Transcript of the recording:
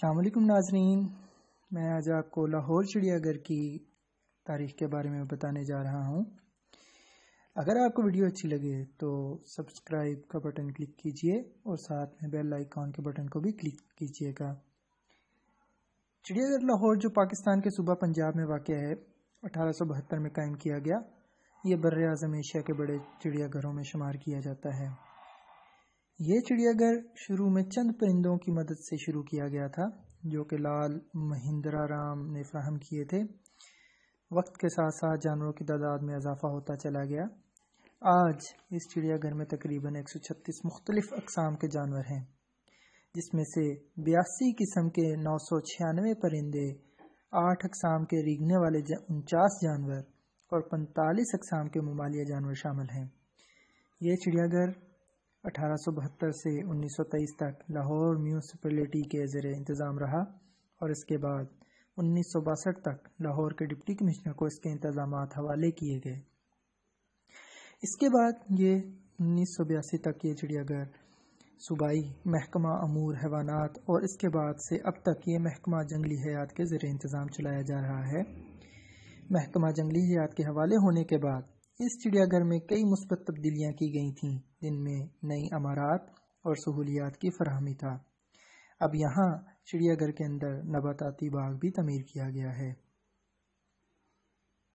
असलकुम नाजरीन मैं आज आपको लाहौर चिड़ियाघर की तारीख के बारे में बताने जा रहा हूँ अगर आपको वीडियो अच्छी लगे तो सब्सक्राइब का बटन क्लिक कीजिए और साथ में बेल आइकॉन के बटन को भी क्लिक कीजिएगा चिड़ियाघर लाहौर जो पाकिस्तान के सूबा पंजाब में वाक़ है अठारह में कायम किया गया ये बर अज़म एशिया के बड़े चिड़ियाघरों में शुमार किया जाता है ये चिड़ियाघर शुरू में चंद परिंदों की मदद से शुरू किया गया था जो कि लाल महिंद्रा राम ने फ्राहम किए थे वक्त के साथ साथ जानवरों की तादाद में इजाफा होता चला गया आज इस चिड़ियाघर में तकरीबन 136 मुख्तलिफ अकसाम के जानवर हैं जिसमें से बयासी किस्म के नौ सौ छियानवे परिंदे आठ अकसाम के रीगने वाले उनचास जानवर और पैंतालीस अकसाम के ममालिया जानवर शामिल हैं यह चिड़ियाघर 1872 से 1923 तक लाहौर म्यूनसिपलिटी के जेर इंतज़ाम रहा और इसके बाद उन्नीस तक लाहौर के डिप्टी कमिश्नर को इसके इंतजाम हवाले किए गए इसके बाद ये उन्नीस तक ये चिड़ियाघर सूबाई महकमा अमूर हैवानात और इसके बाद से अब तक ये महकमा जंगली हयात के ज़र इंतज़ाम चलाया जा रहा है महकमा जंगली हयात के हवाले होने के बाद इस चिड़ियाघर में कई मुस्बत तब्दीलियाँ की गई थी जिनमें नई अमारात और सहूलियात की फरहमी था अब यहाँ चिड़ियाघर के अंदर नबाताती बाग भी तमीर किया गया है